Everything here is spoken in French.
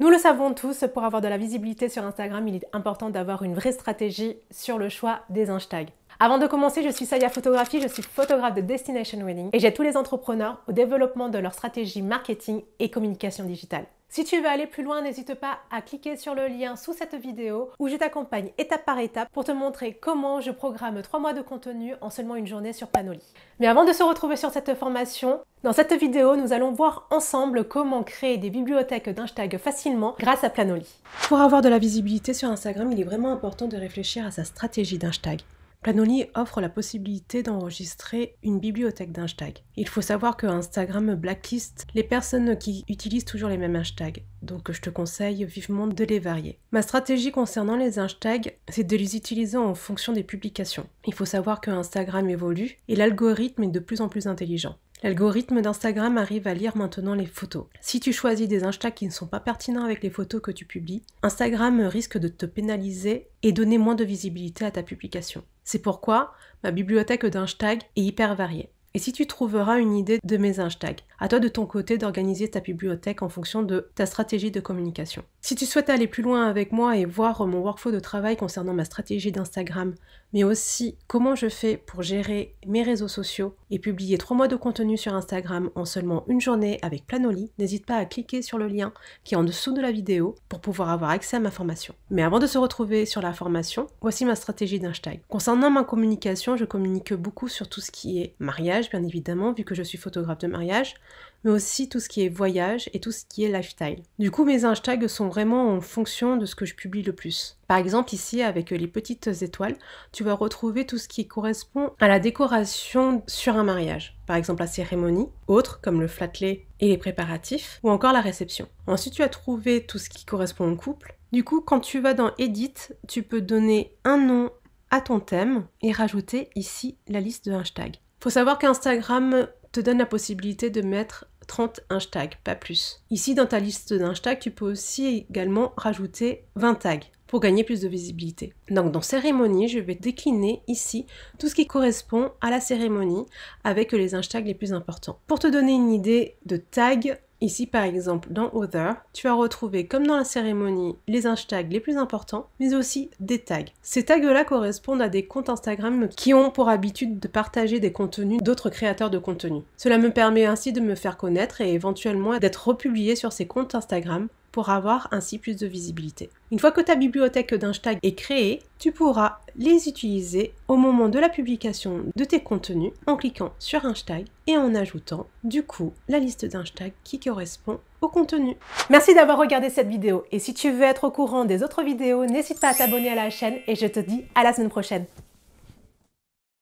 Nous le savons tous, pour avoir de la visibilité sur Instagram, il est important d'avoir une vraie stratégie sur le choix des hashtags. Avant de commencer, je suis Saya Photographie, je suis photographe de Destination Wedding et j'ai tous les entrepreneurs au développement de leur stratégie marketing et communication digitale. Si tu veux aller plus loin, n'hésite pas à cliquer sur le lien sous cette vidéo où je t'accompagne étape par étape pour te montrer comment je programme 3 mois de contenu en seulement une journée sur Panoli. Mais avant de se retrouver sur cette formation, dans cette vidéo, nous allons voir ensemble comment créer des bibliothèques d'hashtags facilement grâce à Planoli. Pour avoir de la visibilité sur Instagram, il est vraiment important de réfléchir à sa stratégie d'hashtag. Planoly offre la possibilité d'enregistrer une bibliothèque d'hashtags. Il faut savoir que Instagram blacklist les personnes qui utilisent toujours les mêmes hashtags, donc je te conseille vivement de les varier. Ma stratégie concernant les hashtags, c'est de les utiliser en fonction des publications. Il faut savoir que Instagram évolue et l'algorithme est de plus en plus intelligent. L'algorithme d'Instagram arrive à lire maintenant les photos. Si tu choisis des hashtags qui ne sont pas pertinents avec les photos que tu publies, Instagram risque de te pénaliser et donner moins de visibilité à ta publication. C'est pourquoi ma bibliothèque d'hashtags est hyper variée. Et si tu trouveras une idée de mes hashtags, à toi de ton côté d'organiser ta bibliothèque en fonction de ta stratégie de communication. Si tu souhaites aller plus loin avec moi et voir mon workflow de travail concernant ma stratégie d'Instagram, mais aussi comment je fais pour gérer mes réseaux sociaux et publier trois mois de contenu sur Instagram en seulement une journée avec Planoli, n'hésite pas à cliquer sur le lien qui est en dessous de la vidéo pour pouvoir avoir accès à ma formation. Mais avant de se retrouver sur la formation, voici ma stratégie d'hashtag. Concernant ma communication, je communique beaucoup sur tout ce qui est mariage, bien évidemment, vu que je suis photographe de mariage, mais aussi tout ce qui est voyage et tout ce qui est lifestyle. Du coup, mes hashtags sont vraiment en fonction de ce que je publie le plus. Par exemple, ici, avec les petites étoiles, tu vas retrouver tout ce qui correspond à la décoration sur un mariage. Par exemple, la cérémonie, autres comme le flatlet et les préparatifs, ou encore la réception. Ensuite, tu as trouvé tout ce qui correspond au couple. Du coup, quand tu vas dans Edit, tu peux donner un nom à ton thème et rajouter ici la liste de hashtags. Faut savoir qu'Instagram te donne la possibilité de mettre 30 hashtags, pas plus. Ici, dans ta liste d'hashtags, tu peux aussi également rajouter 20 tags pour gagner plus de visibilité. Donc dans cérémonie, je vais décliner ici tout ce qui correspond à la cérémonie avec les hashtags les plus importants. Pour te donner une idée de tags... Ici, par exemple, dans Other, tu as retrouvé, comme dans la cérémonie, les hashtags les plus importants, mais aussi des tags. Ces tags-là correspondent à des comptes Instagram qui ont pour habitude de partager des contenus d'autres créateurs de contenu. Cela me permet ainsi de me faire connaître et éventuellement d'être republié sur ces comptes Instagram pour avoir ainsi plus de visibilité. Une fois que ta bibliothèque d'hashtags est créée, tu pourras les utiliser au moment de la publication de tes contenus en cliquant sur hashtag et en ajoutant du coup la liste d'hashtags qui correspond au contenu. Merci d'avoir regardé cette vidéo et si tu veux être au courant des autres vidéos, n'hésite pas à t'abonner à la chaîne et je te dis à la semaine prochaine.